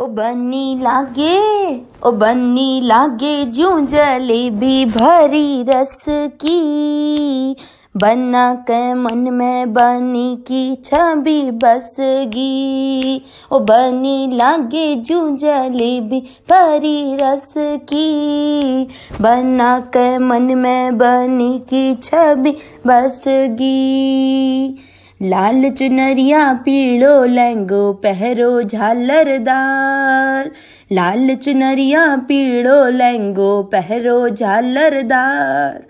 ओ बनी लागे ओ बनी लागे जू जलेबी भरी रस की बना के मन में बनी की छवि बसगी ओ बनी लागे जू जलेबी भरी रस की बना के मन में बनी की छवि बसगी लाल चुनरिया पीलो लहंगो पहरो झालरदार लाल चुनरिया पीलो लहंगो पहरो झालरदार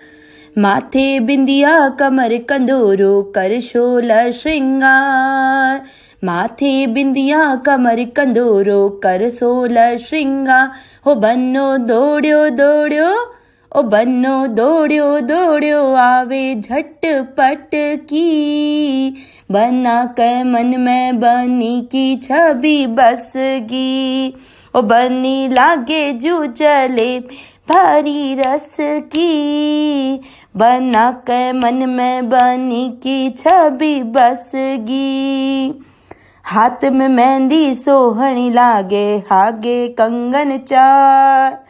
माथे बिंदिया कमर कंदोरो कर शोल श्रृंगार माथे बिंदिया कमर कंदोरो कर सोल श्रृंगार हो बन्नो दौड़ो दौड़ो ओ बनो दौड़ो दौड़्यो आवे झट पट की बना कर मन में बनी की छवि बसगी ओ बनी लागे जू चले भारी रस की बना कर मन में बनी की छवि बसगी हाथ में मेहंदी सोहनी लागे हागे कंगन चार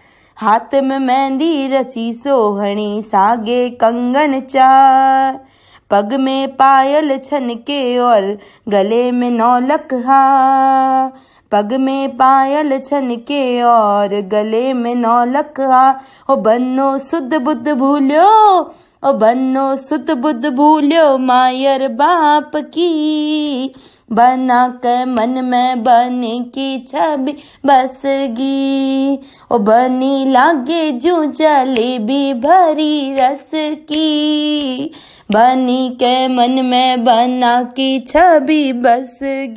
हाथ में मेहंदी रची सोहणी सागे कंगन चार पग में पायल छनके और गले में नौलक हार पग में पायल छनके और गले में नौलक हा हो बनो सुद बुद्ध भूलो ओ बनो सुत बुद्ध भूल्यो मायर बाप की बना के मन में बने की छवि बसगी ओ बनी लागे जो जलेबी भरी रस की बनी के मन में बना की छबी बसगी